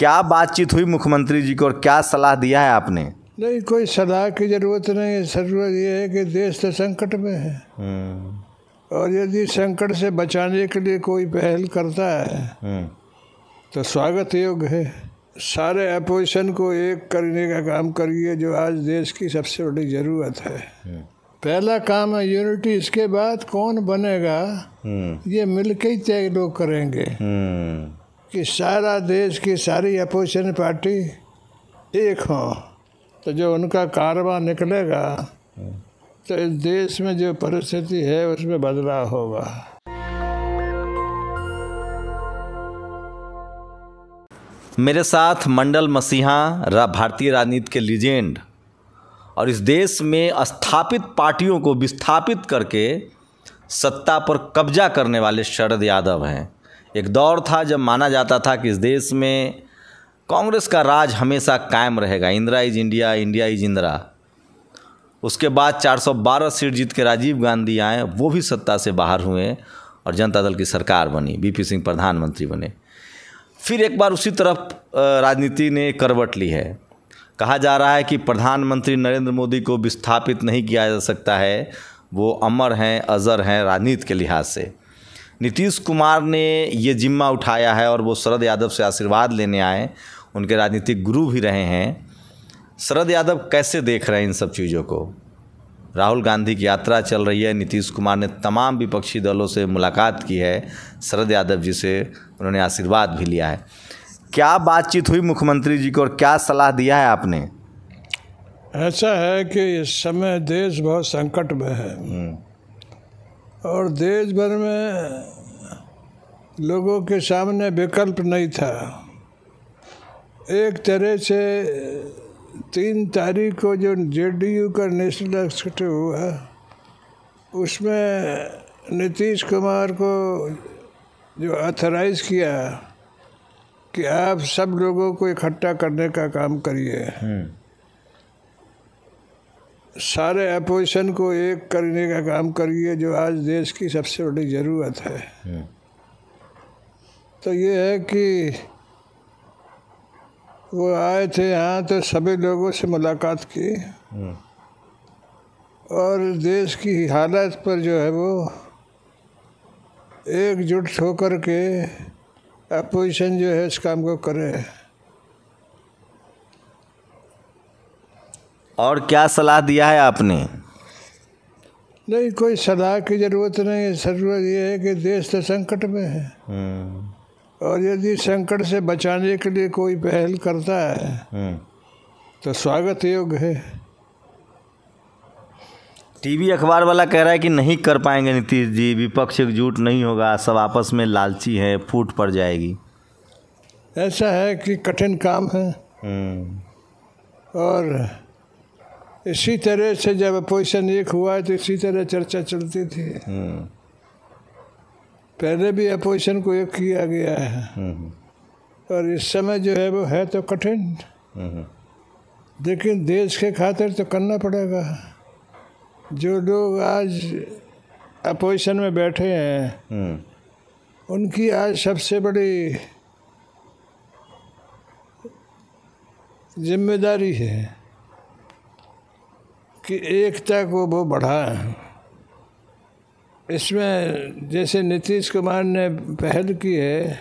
क्या बातचीत हुई मुख्यमंत्री जी को और क्या सलाह दिया है आपने नहीं कोई सलाह की ज़रूरत नहीं है जरूरत ये है कि देश तो संकट में है हम्म। और यदि संकट से बचाने के लिए कोई पहल करता है हम्म। तो स्वागत योग्य है सारे अपोजिशन को एक करने का काम करिए जो आज देश की सबसे बड़ी ज़रूरत है हम्म। पहला काम है यूनिटी इसके बाद कौन बनेगा ये मिलके ही तय लोग करेंगे कि सारा देश की सारी अपोजिशन पार्टी एक हो तो जो उनका कारवा निकलेगा तो इस देश में जो परिस्थिति है उसमें बदलाव होगा मेरे साथ मंडल मसीहा रा भारतीय राजनीति के लीजेंड और इस देश में स्थापित पार्टियों को विस्थापित करके सत्ता पर कब्जा करने वाले शरद यादव हैं एक दौर था जब माना जाता था कि इस देश में कांग्रेस का राज हमेशा कायम रहेगा Indira is India India is Indira उसके बाद 412 सीट जीत के राजीव गांधी आए वो भी सत्ता से बाहर हुए और जनता दल की सरकार बनी बीपी सिंह प्रधानमंत्री बने फिर एक बार उसी तरफ राजनीति ने करवट ली है कहा जा रहा है कि प्रधानमंत्री नरेंद्र मोदी को विस्थापित नहीं किया जा सकता है वो अमर हैं अजर हैं राजनीति के लिहाज से नीतीश कुमार ने ये जिम्मा उठाया है और वो शरद यादव से आशीर्वाद लेने आए उनके राजनीतिक गुरु भी रहे हैं शरद यादव कैसे देख रहे हैं इन सब चीज़ों को राहुल गांधी की यात्रा चल रही है नीतीश कुमार ने तमाम विपक्षी दलों से मुलाकात की है शरद यादव जी से उन्होंने आशीर्वाद भी लिया है क्या बातचीत हुई मुख्यमंत्री जी को और क्या सलाह दिया है आपने ऐसा है कि इस समय देश बहुत संकट में है हम्म। और देश भर में लोगों के सामने विकल्प नहीं था एक तरह से तीन तारीख को जो जेडीयू का नेशनल एक्सिट हुआ उसमें नीतीश कुमार को जो अथराइज किया कि आप सब लोगों को इकट्ठा करने का काम करिए हम्म। सारे अपोजिशन को एक करने का काम करिए जो आज देश की सबसे बड़ी ज़रूरत है तो ये है कि वो आए थे यहाँ तो सभी लोगों से मुलाकात की और देश की हालत पर जो है वो एकजुट होकर के अपोजिशन जो है इस काम को करे और क्या सलाह दिया है आपने नहीं कोई सलाह की ज़रूरत नहीं है ज़रूरत यह है कि देश तो संकट में है हम्म। और यदि संकट से बचाने के लिए कोई पहल करता है हम्म। तो स्वागत योग्य है टीवी अखबार वाला कह रहा है कि नहीं कर पाएंगे नीतीश जी विपक्ष एकजुट नहीं होगा सब आपस में लालची है फूट पड़ जाएगी ऐसा है कि कठिन काम है हम्म। और इसी तरह से जब अपोजिशन एक हुआ है तो इसी तरह चर्चा चलती थी हम्म। पहले भी अपोजिशन को एक किया गया है हम्म। और इस समय जो है वो है तो कठिन हम्म। लेकिन देश के खातिर तो करना पड़ेगा जो लोग आज अपोजिशन में बैठे हैं उनकी आज सबसे बड़ी जिम्मेदारी है कि एकता को वो बढ़ाए इसमें जैसे नीतीश कुमार ने पहल की है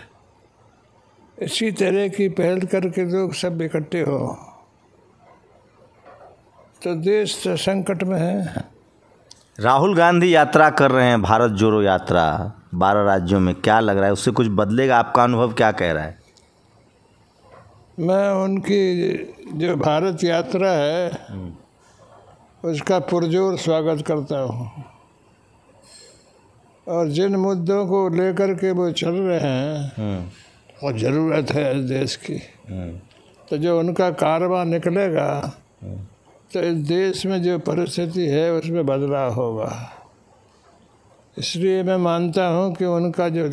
इसी तरह की पहल करके लोग सब इकट्ठे हो तो देश तो संकट में है राहुल गांधी यात्रा कर रहे हैं भारत जोड़ो यात्रा बारह राज्यों में क्या लग रहा है उससे कुछ बदलेगा आपका अनुभव क्या कह रहा है मैं उनकी जो भारत यात्रा है हम्म। उसका पुरजोर स्वागत करता हूँ और जिन मुद्दों को लेकर के वो चल रहे हैं और हाँ। ज़रूरत है इस देश की हाँ। तो जो उनका कारवा निकलेगा हाँ। तो इस देश में जो परिस्थिति है उसमें बदलाव होगा इसलिए मैं मानता हूँ कि उनका जो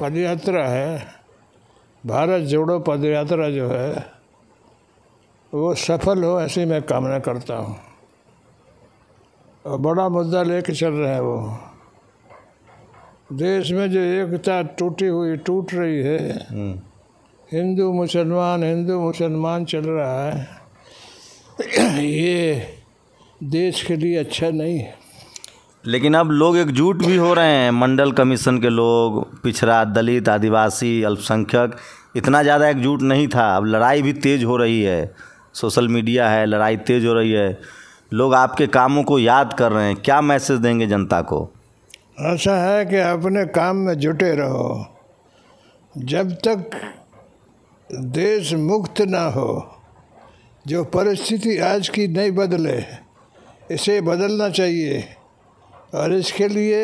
पदयात्रा है भारत जोड़ो पदयात्रा जो है वो सफल हो ऐसी मैं कामना करता हूँ और बड़ा मुद्दा लेके चल रहे हैं वो देश में जो एकता टूटी हुई टूट रही है हम्म। हिंदू मुसलमान हिंदू मुसलमान चल रहा है ये देश के लिए अच्छा नहीं है लेकिन अब लोग एकजुट भी हो रहे हैं मंडल कमीशन के लोग पिछड़ा दलित आदिवासी अल्पसंख्यक इतना ज़्यादा एकजुट नहीं था अब लड़ाई भी तेज़ हो रही है सोशल मीडिया है लड़ाई तेज़ हो रही है लोग आपके कामों को याद कर रहे हैं क्या मैसेज देंगे जनता को ऐसा है कि अपने काम में जुटे रहो जब तक देश मुक्त ना हो जो परिस्थिति आज की नहीं बदले इसे बदलना चाहिए और इसके लिए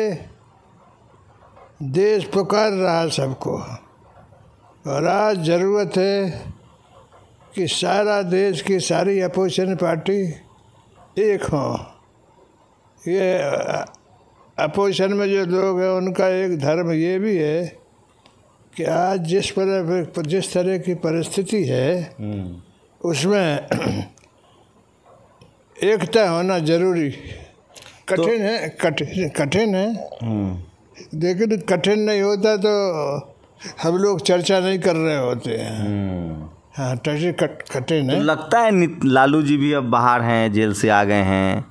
देश पुकार रहा सबको और आज ज़रूरत है कि सारा देश की सारी अपोजिशन पार्टी एक हो ये अपोजिशन में जो लोग हैं उनका एक धर्म ये भी है कि आज जिस पर जिस तरह की परिस्थिति है हम्म। उसमें एकता होना जरूरी कठिन तो, है कठिन कठिन है हम्म। लेकिन कठिन नहीं होता तो हम लोग चर्चा नहीं कर रहे होते हैं हम्म। हाँ ट्रेजरी कट कटे नहीं तो लगता है लालू जी भी अब बाहर हैं जेल से आ गए हैं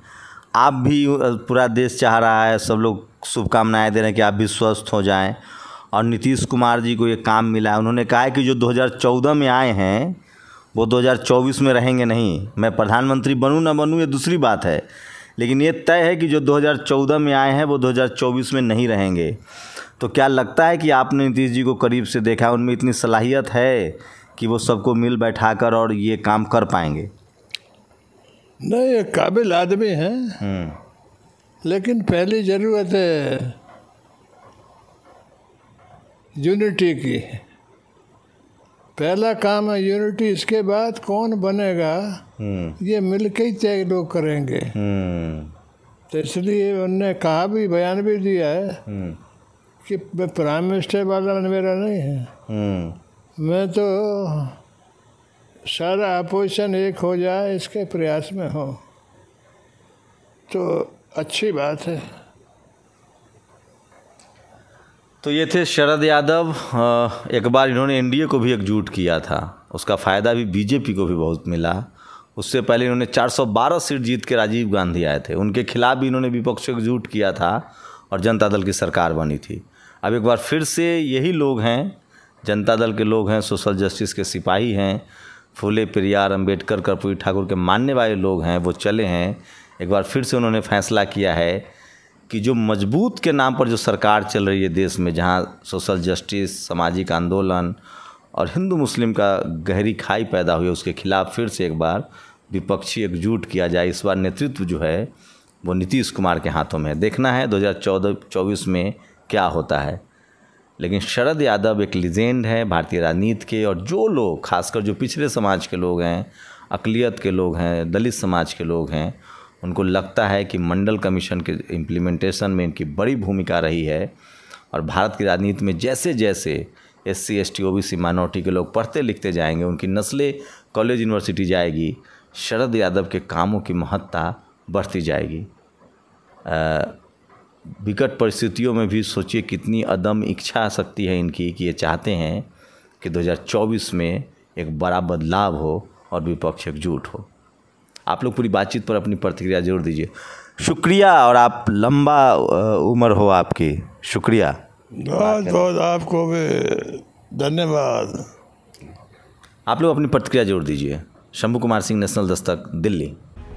आप भी पूरा देश चाह रहा है सब लोग शुभकामनाएं दे रहे हैं कि आप भी स्वस्थ हो जाएं और नीतीश कुमार जी को ये काम मिला है उन्होंने कहा है कि जो 2014 में आए हैं वो 2024 में रहेंगे नहीं मैं प्रधानमंत्री बनूँ ना बनूँ ये दूसरी बात है लेकिन ये तय है कि जो 2014 में आए हैं वो 2024 में नहीं रहेंगे तो क्या लगता है कि आपने नीतीश जी को करीब से देखा उनमें इतनी सलाहियत है कि वो सबको मिल बैठा कर और ये काम कर पाएंगे नहीं ये काबिल आदमी हैं हम्म। लेकिन पहली ज़रूरत है यूनिटी की पहला काम है यूनिटी इसके बाद कौन बनेगा हम्म। ये मिल के ही तय लोग करेंगे हम्म। तो इसलिए उनने कहा भी बयान भी दिया है कि प्राइम मिनिस्टर वाला मेरा नहीं है मैं तो सारा अपोजिशन एक हो जाए इसके प्रयास में हो तो अच्छी बात है तो ये थे शरद यादव एक बार इन्होंने एनडीए को भी एकजुट किया था उसका फ़ायदा भी बीजेपी को भी बहुत मिला उससे पहले इन्होंने 412 सीट जीत के राजीव गांधी आए थे उनके खिलाफ भी इन्होंने विपक्ष को एकजुट किया था और जनता दल की सरकार बनी थी अब एक बार फिर से यही लोग हैं जनता दल के लोग हैं सोशल जस्टिस के सिपाही हैं फूले प्रियार अम्बेडकर कर्पूरी ठाकुर के मानने वाले लोग हैं वो चले हैं एक बार फिर से उन्होंने फैसला किया है कि जो मजबूत के नाम पर जो सरकार चल रही है देश में जहाँ सोशल जस्टिस सामाजिक आंदोलन और हिंदू मुस्लिम का गहरी खाई पैदा हुई उसके खिलाफ फिर से एक बार विपक्षी एकजुट किया जाए इस बार नेतृत्व जो है वो नीतीश कुमार के हाथों में है देखना है 2014 24 में क्या होता है लेकिन शरद यादव एक लिजेंड हैं भारतीय राजनीति के और जो लोग खासकर जो पिछड़े समाज के लोग हैं अकलियत के लोग हैं दलित समाज के लोग हैं उनको लगता है कि मंडल कमीशन के इम्प्लीमेंटेशन में इनकी बड़ी भूमिका रही है और भारत की राजनीति में जैसे जैसे S C S T O B C minority के लोग पढ़ते लिखते जाएंगे उनकी नस्लें कॉलेज यूनिवर्सिटी जाएगी शरद यादव के कामों की महत्ता बढ़ती जाएगी आ, विकट परिस्थितियों में भी सोचिए कितनी अदम इच्छा शक्ति है इनकी कि ये चाहते हैं कि 2024 में एक बड़ा बदलाव हो और विपक्ष एकजुट हो आप लोग पूरी बातचीत पर अपनी प्रतिक्रिया जरूर दीजिए शुक्रिया और आप लंबा उम्र हो आपकी शुक्रिया बहुत बहुत आपको भी धन्यवाद आप लोग अपनी प्रतिक्रिया जरूर दीजिए शंभू कुमार सिंह नेशनल दस्तक दिल्ली